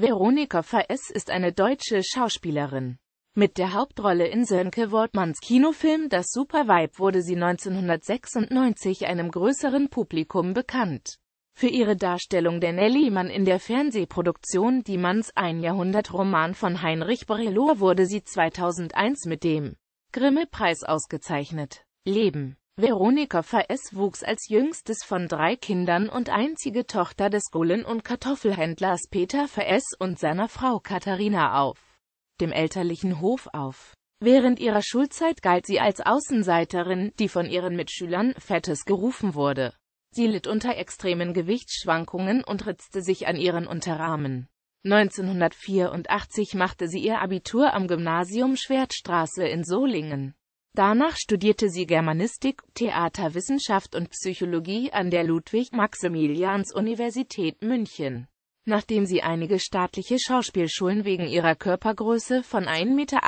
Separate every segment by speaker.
Speaker 1: Veronika Faes ist eine deutsche Schauspielerin. Mit der Hauptrolle in Sönke Wortmanns Kinofilm Das Super Vibe wurde sie 1996 einem größeren Publikum bekannt. Für ihre Darstellung der Nelly Mann in der Fernsehproduktion Die Manns Ein Jahrhundert Roman von Heinrich Brelor wurde sie 2001 mit dem Grimme-Preis ausgezeichnet. Leben Veronika Faes wuchs als jüngstes von drei Kindern und einzige Tochter des Gullen- und Kartoffelhändlers Peter Faes und seiner Frau Katharina auf dem elterlichen Hof auf. Während ihrer Schulzeit galt sie als Außenseiterin, die von ihren Mitschülern Fettes gerufen wurde. Sie litt unter extremen Gewichtsschwankungen und ritzte sich an ihren Unterarmen. 1984 machte sie ihr Abitur am Gymnasium Schwertstraße in Solingen. Danach studierte sie Germanistik, Theaterwissenschaft und Psychologie an der Ludwig-Maximilians-Universität München. Nachdem sie einige staatliche Schauspielschulen wegen ihrer Körpergröße von 1,80 Meter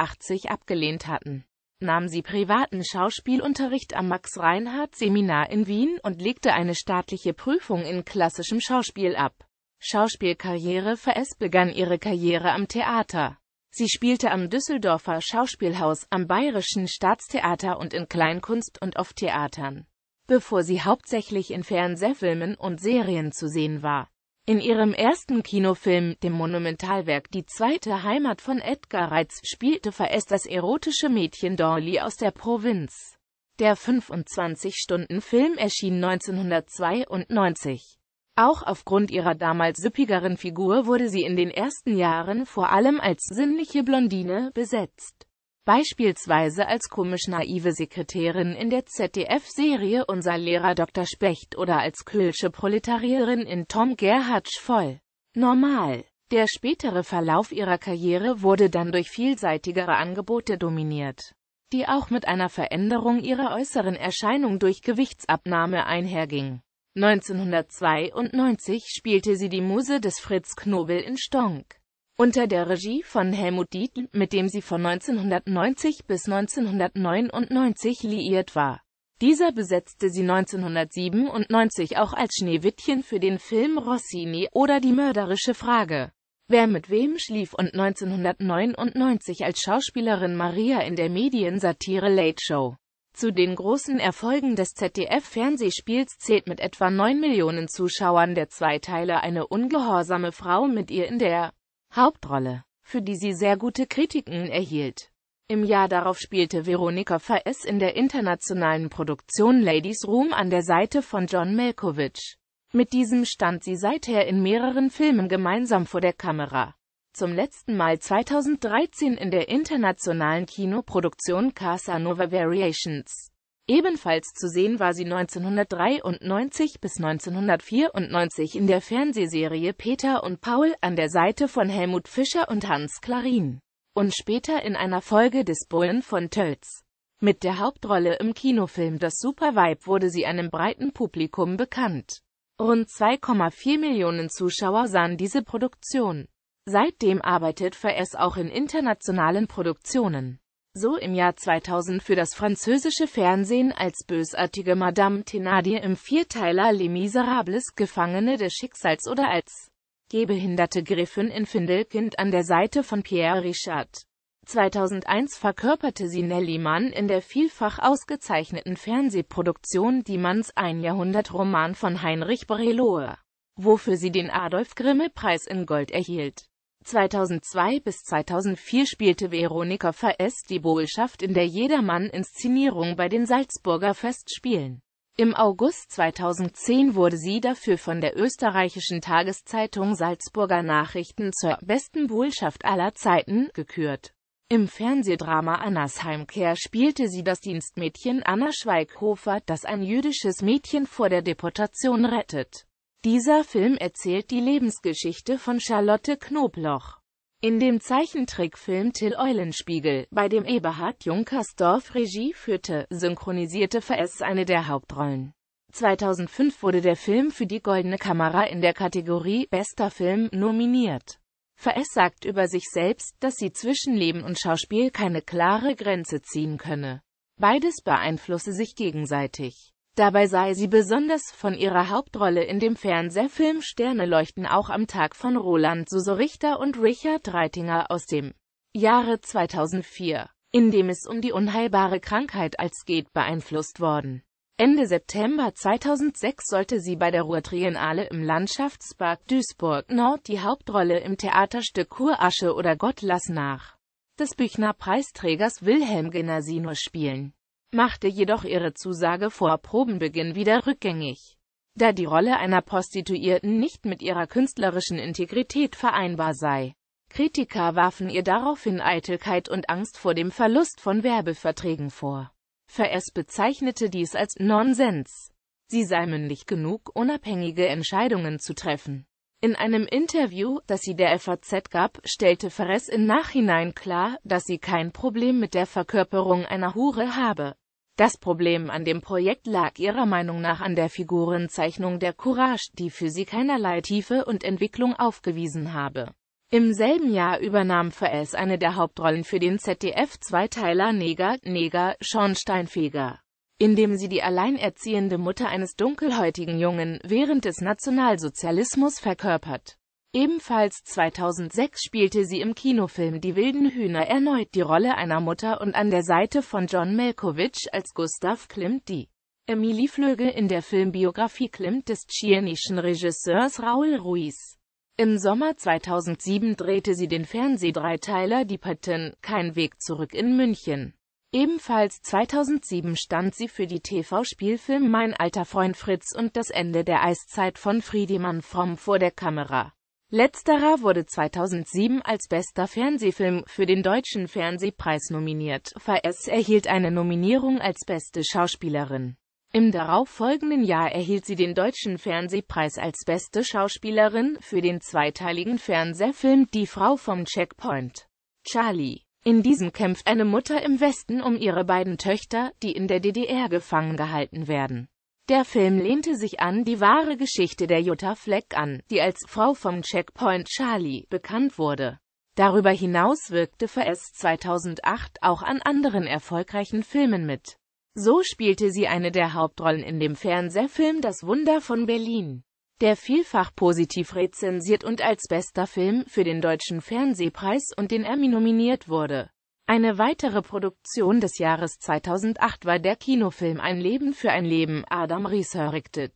Speaker 1: abgelehnt hatten, nahm sie privaten Schauspielunterricht am Max-Reinhardt-Seminar in Wien und legte eine staatliche Prüfung in klassischem Schauspiel ab. Schauspielkarriere für Faes begann ihre Karriere am Theater. Sie spielte am Düsseldorfer Schauspielhaus, am Bayerischen Staatstheater und in Kleinkunst- und auf Theatern, bevor sie hauptsächlich in Fernsehfilmen und Serien zu sehen war. In ihrem ersten Kinofilm, dem Monumentalwerk Die zweite Heimat von Edgar Reitz, spielte Faes das erotische Mädchen Dolly aus der Provinz. Der 25-Stunden-Film erschien 1992. Auch aufgrund ihrer damals süppigeren Figur wurde sie in den ersten Jahren vor allem als sinnliche Blondine besetzt. Beispielsweise als komisch-naive Sekretärin in der ZDF-Serie Unser Lehrer Dr. Specht oder als kölsche Proletarierin in Tom Gerhardsch voll. Normal. Der spätere Verlauf ihrer Karriere wurde dann durch vielseitigere Angebote dominiert, die auch mit einer Veränderung ihrer äußeren Erscheinung durch Gewichtsabnahme einherging. 1992 spielte sie die Muse des Fritz Knobel in Stonk. Unter der Regie von Helmut Dietl, mit dem sie von 1990 bis 1999 liiert war. Dieser besetzte sie 1997 auch als Schneewittchen für den Film Rossini oder Die mörderische Frage. Wer mit wem schlief und 1999 als Schauspielerin Maria in der Mediensatire Late Show. Zu den großen Erfolgen des ZDF-Fernsehspiels zählt mit etwa 9 Millionen Zuschauern der Zweiteiler eine ungehorsame Frau mit ihr in der Hauptrolle, für die sie sehr gute Kritiken erhielt. Im Jahr darauf spielte Veronika Faes in der internationalen Produktion Ladies Room an der Seite von John Malkovich. Mit diesem stand sie seither in mehreren Filmen gemeinsam vor der Kamera zum letzten Mal 2013 in der internationalen Kinoproduktion Casanova Variations. Ebenfalls zu sehen war sie 1993 bis 1994 in der Fernsehserie Peter und Paul an der Seite von Helmut Fischer und Hans Klarin und später in einer Folge des Bullen von Tölz. Mit der Hauptrolle im Kinofilm Das Super Vibe wurde sie einem breiten Publikum bekannt. Rund 2,4 Millionen Zuschauer sahen diese Produktion. Seitdem arbeitet Faes auch in internationalen Produktionen. So im Jahr 2000 für das französische Fernsehen als bösartige Madame Thénardier im Vierteiler Les Miserables Gefangene des Schicksals oder als gehbehinderte Griffin in Findelkind an der Seite von Pierre Richard. 2001 verkörperte sie Nelly Mann in der vielfach ausgezeichneten Fernsehproduktion Die Manns ein Jahrhundert-Roman von Heinrich Breloe, wofür sie den Adolf-Grimme-Preis in Gold erhielt. 2002 bis 2004 spielte Veronika Faes die Botschaft in der Jedermann-Inszenierung bei den Salzburger Festspielen. Im August 2010 wurde sie dafür von der österreichischen Tageszeitung Salzburger Nachrichten zur besten Botschaft aller Zeiten gekürt. Im Fernsehdrama Annas Heimkehr spielte sie das Dienstmädchen Anna Schweighofer, das ein jüdisches Mädchen vor der Deportation rettet. Dieser Film erzählt die Lebensgeschichte von Charlotte Knobloch. In dem Zeichentrickfilm Till Eulenspiegel, bei dem Eberhard Junkersdorf Regie führte, synchronisierte VS eine der Hauptrollen. 2005 wurde der Film für die Goldene Kamera in der Kategorie Bester Film nominiert. VS sagt über sich selbst, dass sie zwischen Leben und Schauspiel keine klare Grenze ziehen könne. Beides beeinflusse sich gegenseitig. Dabei sei sie besonders von ihrer Hauptrolle in dem Fernsehfilm Sterne leuchten auch am Tag von Roland Suso Richter und Richard Reitinger aus dem Jahre 2004, in dem es um die unheilbare Krankheit als geht beeinflusst worden. Ende September 2006 sollte sie bei der Ruhrtriennale im Landschaftspark Duisburg-Nord die Hauptrolle im Theaterstück Kurasche oder Gott lass nach des Büchner Preisträgers Wilhelm Genasino spielen machte jedoch ihre Zusage vor Probenbeginn wieder rückgängig, da die Rolle einer Prostituierten nicht mit ihrer künstlerischen Integrität vereinbar sei. Kritiker warfen ihr daraufhin Eitelkeit und Angst vor dem Verlust von Werbeverträgen vor. Faes bezeichnete dies als Nonsens. Sie sei mündlich genug, unabhängige Entscheidungen zu treffen. In einem Interview, das sie der FAZ gab, stellte Fares im Nachhinein klar, dass sie kein Problem mit der Verkörperung einer Hure habe. Das Problem an dem Projekt lag ihrer Meinung nach an der Figurenzeichnung der Courage, die für sie keinerlei Tiefe und Entwicklung aufgewiesen habe. Im selben Jahr übernahm Faes eine der Hauptrollen für den ZDF-Zweiteiler Neger, Neger, Schornsteinfeger, in dem sie die alleinerziehende Mutter eines dunkelhäutigen Jungen während des Nationalsozialismus verkörpert Ebenfalls 2006 spielte sie im Kinofilm Die wilden Hühner erneut die Rolle einer Mutter und an der Seite von John Malkovich als Gustav Klimt die Emily Flöge in der Filmbiografie Klimt des chilenischen Regisseurs Raúl Ruiz. Im Sommer 2007 drehte sie den Fernsehdreiteiler Die Patin, Kein Weg zurück in München. Ebenfalls 2007 stand sie für die TV-Spielfilm Mein alter Freund Fritz und das Ende der Eiszeit von Friedemann Fromm vor der Kamera. Letzterer wurde 2007 als bester Fernsehfilm für den Deutschen Fernsehpreis nominiert. Faes erhielt eine Nominierung als beste Schauspielerin. Im darauffolgenden Jahr erhielt sie den Deutschen Fernsehpreis als beste Schauspielerin für den zweiteiligen Fernsehfilm Die Frau vom Checkpoint. Charlie. In diesem kämpft eine Mutter im Westen um ihre beiden Töchter, die in der DDR gefangen gehalten werden. Der Film lehnte sich an die wahre Geschichte der Jutta Fleck an, die als Frau vom Checkpoint Charlie bekannt wurde. Darüber hinaus wirkte Faes 2008 auch an anderen erfolgreichen Filmen mit. So spielte sie eine der Hauptrollen in dem Fernsehfilm Das Wunder von Berlin, der vielfach positiv rezensiert und als bester Film für den Deutschen Fernsehpreis und den Emmy nominiert wurde. Eine weitere Produktion des Jahres 2008 war der Kinofilm Ein Leben für ein Leben, Adam Resurrected,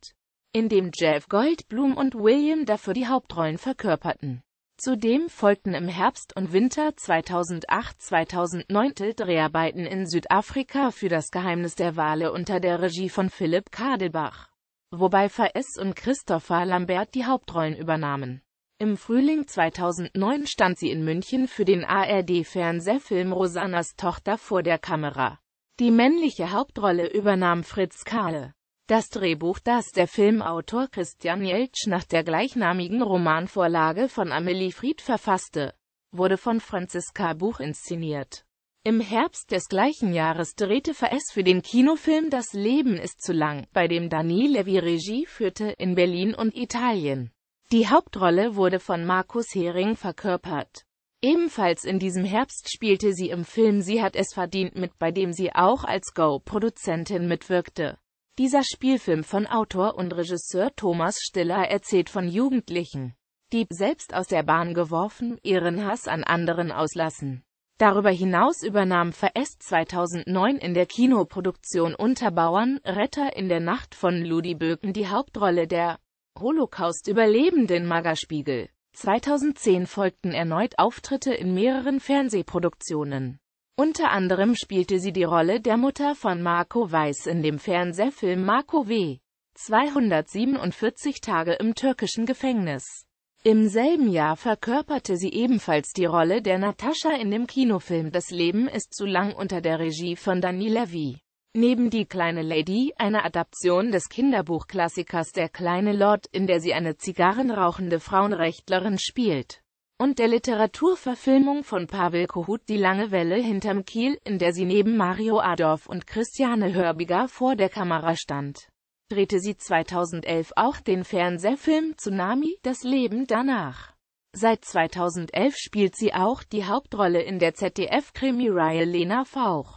Speaker 1: in dem Jeff Goldblum und William dafür die Hauptrollen verkörperten. Zudem folgten im Herbst und Winter 2008-2009 Dreharbeiten in Südafrika für das Geheimnis der Wale unter der Regie von Philipp Kadelbach, wobei Faes und Christopher Lambert die Hauptrollen übernahmen. Im Frühling 2009 stand sie in München für den ARD-Fernsehfilm Rosannas Tochter vor der Kamera. Die männliche Hauptrolle übernahm Fritz Kahle. Das Drehbuch, das der Filmautor Christian Jeltsch nach der gleichnamigen Romanvorlage von Amelie Fried verfasste, wurde von Franziska Buch inszeniert. Im Herbst des gleichen Jahres drehte Faes für den Kinofilm Das Leben ist zu lang, bei dem Dani Levy Regie führte, in Berlin und Italien. Die Hauptrolle wurde von Markus Hering verkörpert. Ebenfalls in diesem Herbst spielte sie im Film Sie hat es verdient mit, bei dem sie auch als Go-Produzentin mitwirkte. Dieser Spielfilm von Autor und Regisseur Thomas Stiller erzählt von Jugendlichen, die selbst aus der Bahn geworfen, ihren Hass an anderen auslassen. Darüber hinaus übernahm Verest 2009 in der Kinoproduktion Unterbauern, Retter in der Nacht von Ludi Böken die Hauptrolle der Holocaust-Überlebenden Magerspiegel 2010 folgten erneut Auftritte in mehreren Fernsehproduktionen. Unter anderem spielte sie die Rolle der Mutter von Marco Weiß in dem Fernsehfilm Marco W. 247 Tage im türkischen Gefängnis. Im selben Jahr verkörperte sie ebenfalls die Rolle der Natascha in dem Kinofilm Das Leben ist zu lang unter der Regie von Dani Levy. Neben Die kleine Lady, eine Adaption des Kinderbuchklassikers Der kleine Lord, in der sie eine zigarrenrauchende Frauenrechtlerin spielt. Und der Literaturverfilmung von Pavel Kohut Die lange Welle hinterm Kiel, in der sie neben Mario Adorf und Christiane Hörbiger vor der Kamera stand, drehte sie 2011 auch den Fernsehfilm Tsunami, das Leben danach. Seit 2011 spielt sie auch die Hauptrolle in der ZDF-Krimireihe Lena Fauch.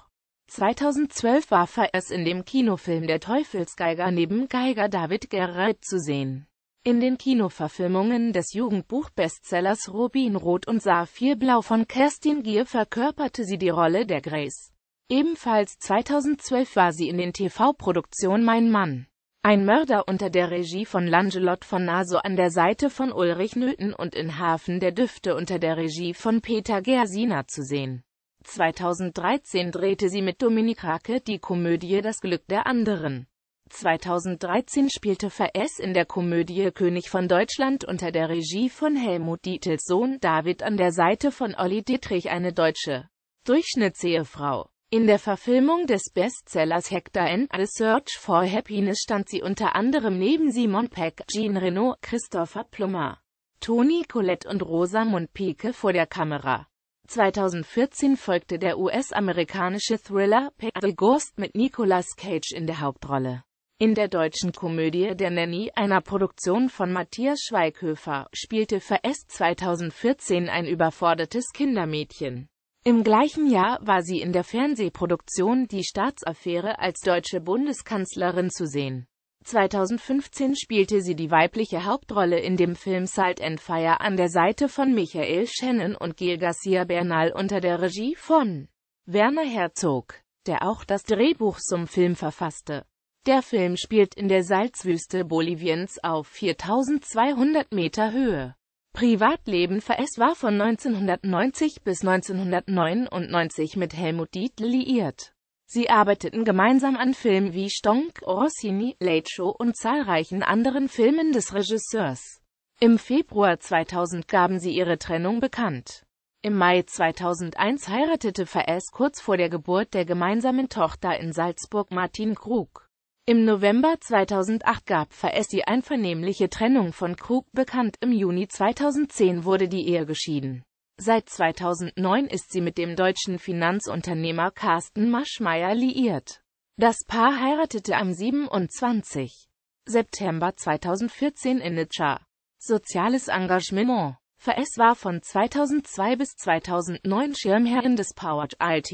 Speaker 1: 2012 war Fires in dem Kinofilm Der Teufelsgeiger neben Geiger David Gerrit zu sehen. In den Kinoverfilmungen des Jugendbuchbestsellers Rubin Rot Roth und Saphir Blau von Kerstin Gier verkörperte sie die Rolle der Grace. Ebenfalls 2012 war sie in den TV-Produktionen Mein Mann. Ein Mörder unter der Regie von Langelot von Naso an der Seite von Ulrich Nöthen und in Hafen der Düfte unter der Regie von Peter Gersina zu sehen. 2013 drehte sie mit Dominik Hake die Komödie Das Glück der Anderen. 2013 spielte Faes in der Komödie König von Deutschland unter der Regie von Helmut Dietels Sohn David an der Seite von Olli Dietrich eine deutsche Durchschnittsehefrau. In der Verfilmung des Bestsellers Hector N. the Search for Happiness stand sie unter anderem neben Simon Peck, Jean Reno, Christopher Plummer, Toni Colette und Rosamund Pike vor der Kamera. 2014 folgte der US-amerikanische Thriller The Ghost mit Nicolas Cage in der Hauptrolle. In der deutschen Komödie Der Nanny, einer Produktion von Matthias Schweighöfer, spielte Verest 2014 ein überfordertes Kindermädchen. Im gleichen Jahr war sie in der Fernsehproduktion Die Staatsaffäre als deutsche Bundeskanzlerin zu sehen. 2015 spielte sie die weibliche Hauptrolle in dem Film Salt and Fire an der Seite von Michael Shannon und Gil Garcia Bernal unter der Regie von Werner Herzog, der auch das Drehbuch zum Film verfasste. Der Film spielt in der Salzwüste Boliviens auf 4200 Meter Höhe. Privatleben VS war von 1990 bis 1999 mit Helmut Dietl liiert. Sie arbeiteten gemeinsam an Filmen wie Stonk, Rossini, Late Show und zahlreichen anderen Filmen des Regisseurs. Im Februar 2000 gaben sie ihre Trennung bekannt. Im Mai 2001 heiratete Faes kurz vor der Geburt der gemeinsamen Tochter in Salzburg Martin Krug. Im November 2008 gab Faes die einvernehmliche Trennung von Krug bekannt, im Juni 2010 wurde die Ehe geschieden. Seit 2009 ist sie mit dem deutschen Finanzunternehmer Carsten Maschmeyer liiert. Das Paar heiratete am 27. September 2014 in Nizza. Soziales Engagement Faes war von 2002 bis 2009 Schirmherrin des Powered ALT.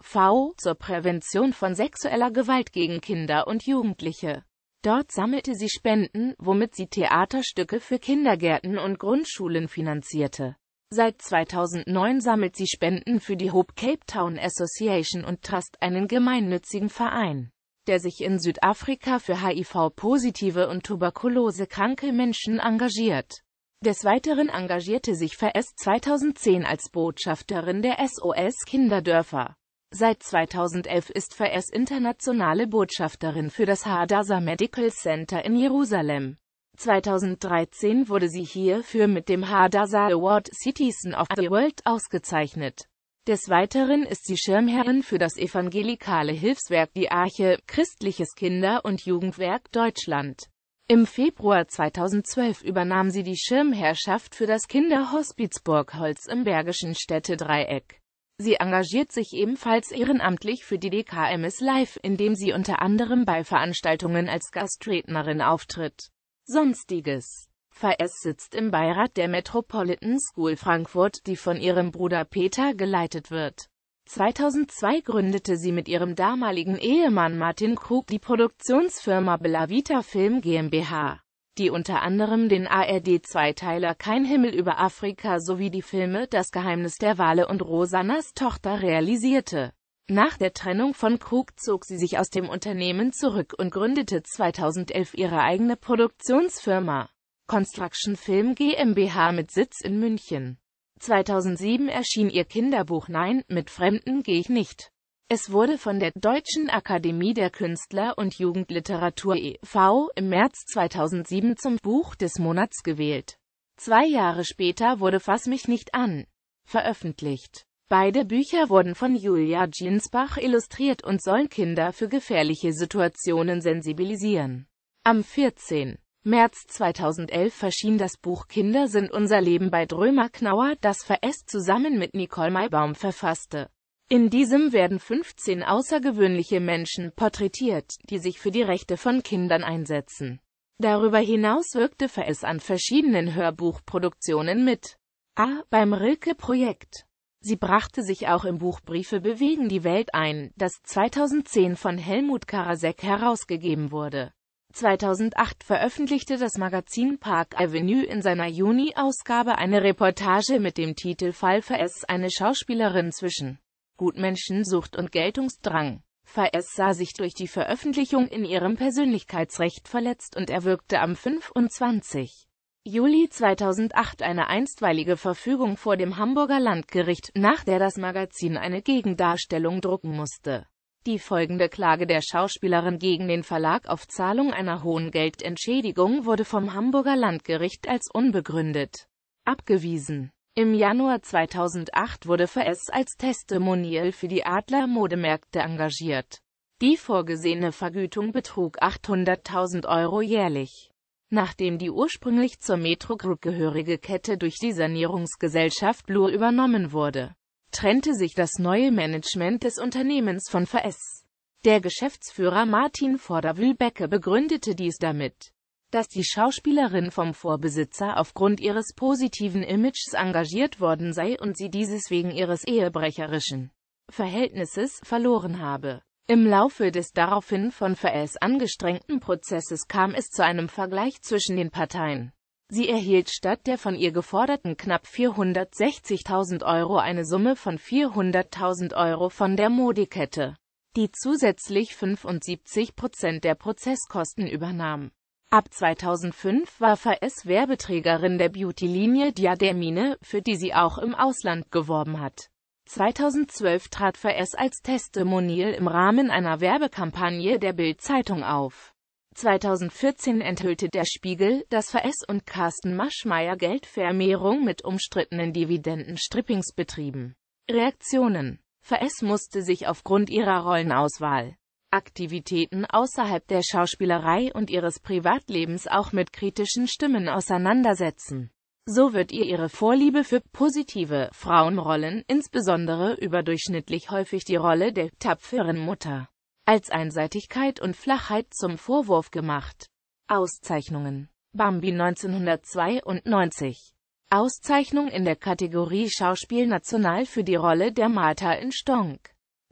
Speaker 1: V zur Prävention von sexueller Gewalt gegen Kinder und Jugendliche. Dort sammelte sie Spenden, womit sie Theaterstücke für Kindergärten und Grundschulen finanzierte. Seit 2009 sammelt sie Spenden für die Hope Cape Town Association und Trust, einen gemeinnützigen Verein, der sich in Südafrika für HIV-positive und tuberkulosekranke Menschen engagiert. Des Weiteren engagierte sich Faes 2010 als Botschafterin der SOS Kinderdörfer. Seit 2011 ist Faes internationale Botschafterin für das Hadassah Medical Center in Jerusalem. 2013 wurde sie hierfür mit dem Hadassah Award Citizen of the World ausgezeichnet. Des Weiteren ist sie Schirmherrin für das evangelikale Hilfswerk Die Arche, christliches Kinder- und Jugendwerk Deutschland. Im Februar 2012 übernahm sie die Schirmherrschaft für das Kinderhospiz Burgholz im Bergischen Städtedreieck. Sie engagiert sich ebenfalls ehrenamtlich für die DKMS Live, indem sie unter anderem bei Veranstaltungen als Gastrednerin auftritt. Sonstiges Faes sitzt im Beirat der Metropolitan School Frankfurt, die von ihrem Bruder Peter geleitet wird. 2002 gründete sie mit ihrem damaligen Ehemann Martin Krug die Produktionsfirma Bellavita Film GmbH, die unter anderem den ARD-Zweiteiler Kein Himmel über Afrika sowie die Filme Das Geheimnis der Wale und Rosanas Tochter realisierte nach der Trennung von Krug zog sie sich aus dem Unternehmen zurück und gründete 2011 ihre eigene Produktionsfirma Construction Film GmbH mit Sitz in München. 2007 erschien ihr Kinderbuch Nein, mit Fremden gehe ich nicht. Es wurde von der Deutschen Akademie der Künstler und Jugendliteratur e.V. im März 2007 zum Buch des Monats gewählt. Zwei Jahre später wurde Fass mich nicht an veröffentlicht. Beide Bücher wurden von Julia Ginsbach illustriert und sollen Kinder für gefährliche Situationen sensibilisieren. Am 14. März 2011 erschien das Buch Kinder sind unser Leben bei Drömer Knauer, das VS zusammen mit Nicole Maybaum verfasste. In diesem werden 15 außergewöhnliche Menschen porträtiert, die sich für die Rechte von Kindern einsetzen. Darüber hinaus wirkte VS an verschiedenen Hörbuchproduktionen mit. A. Beim Rilke-Projekt Sie brachte sich auch im Buch Briefe bewegen die Welt ein, das 2010 von Helmut Karasek herausgegeben wurde. 2008 veröffentlichte das Magazin Park Avenue in seiner Juni-Ausgabe eine Reportage mit dem Titel Fall Faes, eine Schauspielerin zwischen Gutmenschensucht und Geltungsdrang. Faes sah sich durch die Veröffentlichung in ihrem Persönlichkeitsrecht verletzt und erwirkte am 25. Juli 2008 eine einstweilige Verfügung vor dem Hamburger Landgericht, nach der das Magazin eine Gegendarstellung drucken musste. Die folgende Klage der Schauspielerin gegen den Verlag auf Zahlung einer hohen Geldentschädigung wurde vom Hamburger Landgericht als unbegründet abgewiesen. Im Januar 2008 wurde VS als Testimonial für die Adler Modemärkte engagiert. Die vorgesehene Vergütung betrug 800.000 Euro jährlich. Nachdem die ursprünglich zur Metro Group gehörige Kette durch die Sanierungsgesellschaft Blur übernommen wurde, trennte sich das neue Management des Unternehmens von VS. Der Geschäftsführer Martin Vorderwühlbecke begründete dies damit, dass die Schauspielerin vom Vorbesitzer aufgrund ihres positiven Images engagiert worden sei und sie dieses wegen ihres ehebrecherischen Verhältnisses verloren habe. Im Laufe des daraufhin von VS angestrengten Prozesses kam es zu einem Vergleich zwischen den Parteien. Sie erhielt statt der von ihr geforderten knapp 460.000 Euro eine Summe von 400.000 Euro von der Modekette, die zusätzlich 75 Prozent der Prozesskosten übernahm. Ab 2005 war VS Werbeträgerin der Beauty-Linie Diadermine, für die sie auch im Ausland geworben hat. 2012 trat Faes als Testimonial im Rahmen einer Werbekampagne der Bild-Zeitung auf. 2014 enthüllte der Spiegel, dass Faes und Carsten Maschmeyer Geldvermehrung mit umstrittenen Dividenden-Strippings betrieben. Reaktionen Faes musste sich aufgrund ihrer Rollenauswahl, Aktivitäten außerhalb der Schauspielerei und ihres Privatlebens auch mit kritischen Stimmen auseinandersetzen. So wird ihr ihre Vorliebe für positive Frauenrollen, insbesondere überdurchschnittlich häufig die Rolle der tapferen Mutter, als Einseitigkeit und Flachheit zum Vorwurf gemacht. Auszeichnungen Bambi 1992 Auszeichnung in der Kategorie Schauspiel National für die Rolle der Martha in Stonk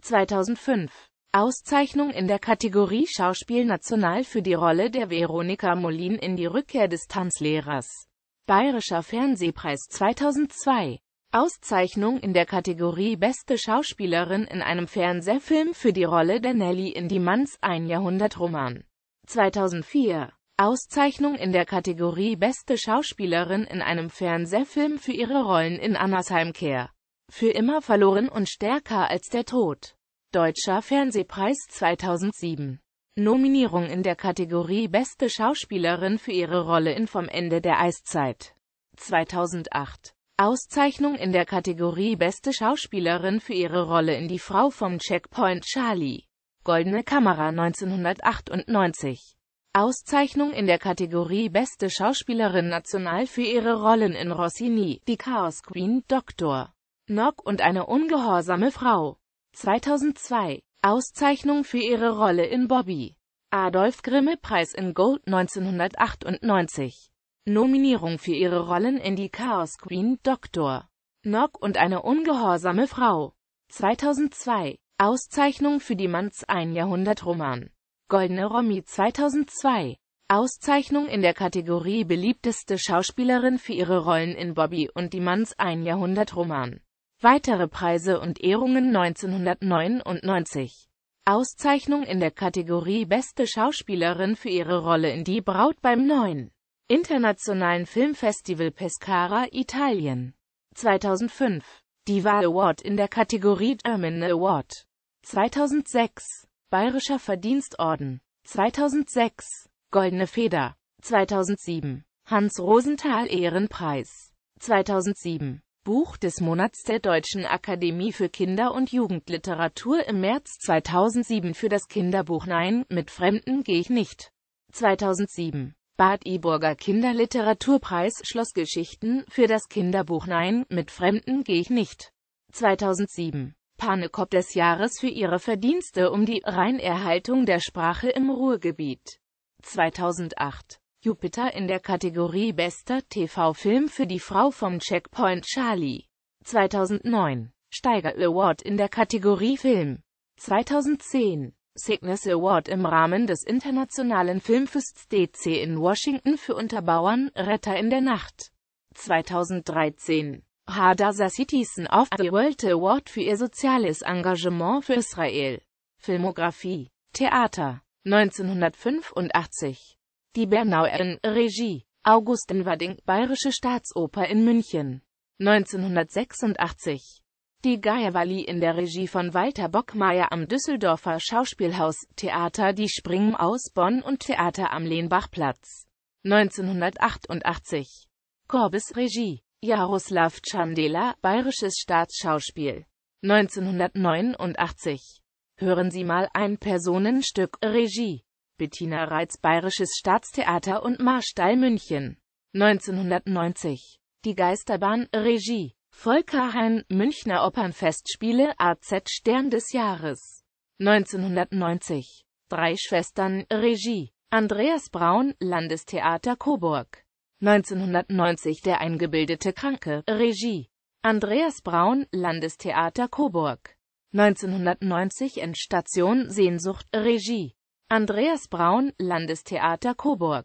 Speaker 1: 2005 Auszeichnung in der Kategorie Schauspiel National für die Rolle der Veronika Molin in Die Rückkehr des Tanzlehrers Bayerischer Fernsehpreis 2002 Auszeichnung in der Kategorie Beste Schauspielerin in einem Fernsehfilm für die Rolle der Nelly in Die Manns Ein Jahrhundertroman. 2004 Auszeichnung in der Kategorie Beste Schauspielerin in einem Fernsehfilm für ihre Rollen in Annas Heimkehr. Für immer verloren und stärker als der Tod. Deutscher Fernsehpreis 2007 Nominierung in der Kategorie Beste Schauspielerin für ihre Rolle in Vom Ende der Eiszeit 2008. Auszeichnung in der Kategorie Beste Schauspielerin für ihre Rolle in Die Frau vom Checkpoint Charlie. Goldene Kamera 1998. Auszeichnung in der Kategorie Beste Schauspielerin national für ihre Rollen in Rossini, Die Chaos Queen, Dr. Nock und Eine ungehorsame Frau. 2002 Auszeichnung für ihre Rolle in Bobby. Adolf Grimme Preis in Gold 1998. Nominierung für ihre Rollen in die Chaos Queen Dr. Nock und eine ungehorsame Frau. 2002. Auszeichnung für die Manns Ein Jahrhundert Roman. Goldene Romy 2002. Auszeichnung in der Kategorie beliebteste Schauspielerin für ihre Rollen in Bobby und die Manns Ein Jahrhundert Roman. Weitere Preise und Ehrungen 1999 Auszeichnung in der Kategorie Beste Schauspielerin für ihre Rolle in Die Braut beim 9. Internationalen Filmfestival Pescara, Italien. 2005 Diva Award in der Kategorie German Award. 2006 Bayerischer Verdienstorden. 2006 Goldene Feder. 2007 Hans Rosenthal Ehrenpreis. 2007 Buch des Monats der Deutschen Akademie für Kinder- und Jugendliteratur im März 2007 für das Kinderbuch Nein, mit Fremden gehe ich nicht. 2007 Bad Iburger Kinderliteraturpreis Schlossgeschichten für das Kinderbuch Nein, mit Fremden gehe ich nicht. 2007 Panekop des Jahres für ihre Verdienste um die Reinerhaltung der Sprache im Ruhrgebiet. 2008 Jupiter in der Kategorie Bester TV-Film für die Frau vom Checkpoint Charlie. 2009 Steiger Award in der Kategorie Film. 2010 Cygnus Award im Rahmen des Internationalen Filmfests DC in Washington für Unterbauern, Retter in der Nacht. 2013 Hadassah Citizen of The World Award für ihr soziales Engagement für Israel. Filmografie Theater 1985 die Bernauerin, Regie, Augustin Wadding, Bayerische Staatsoper in München, 1986. Die Geierwalli in der Regie von Walter Bockmeier am Düsseldorfer Schauspielhaus, Theater Die Springen aus Bonn und Theater am Lehnbachplatz, 1988. Korbes Regie, Jaroslav Chandela, Bayerisches Staatsschauspiel, 1989. Hören Sie mal ein Personenstück, Regie, Bettina Reitz Bayerisches Staatstheater und Marstall München. 1990. Die Geisterbahn, Regie. Volker Hein, Münchner Opernfestspiele, AZ Stern des Jahres. 1990. Drei Schwestern, Regie. Andreas Braun, Landestheater Coburg. 1990 Der eingebildete Kranke, Regie. Andreas Braun, Landestheater Coburg. 1990 Endstation Sehnsucht, Regie. Andreas Braun, Landestheater Coburg.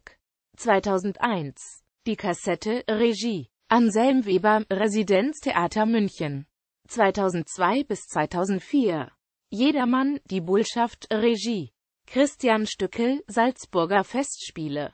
Speaker 1: 2001. Die Kassette, Regie. Anselm Weber, Residenztheater München. 2002 bis 2004. Jedermann, Die Bullschaft, Regie. Christian Stückel, Salzburger Festspiele.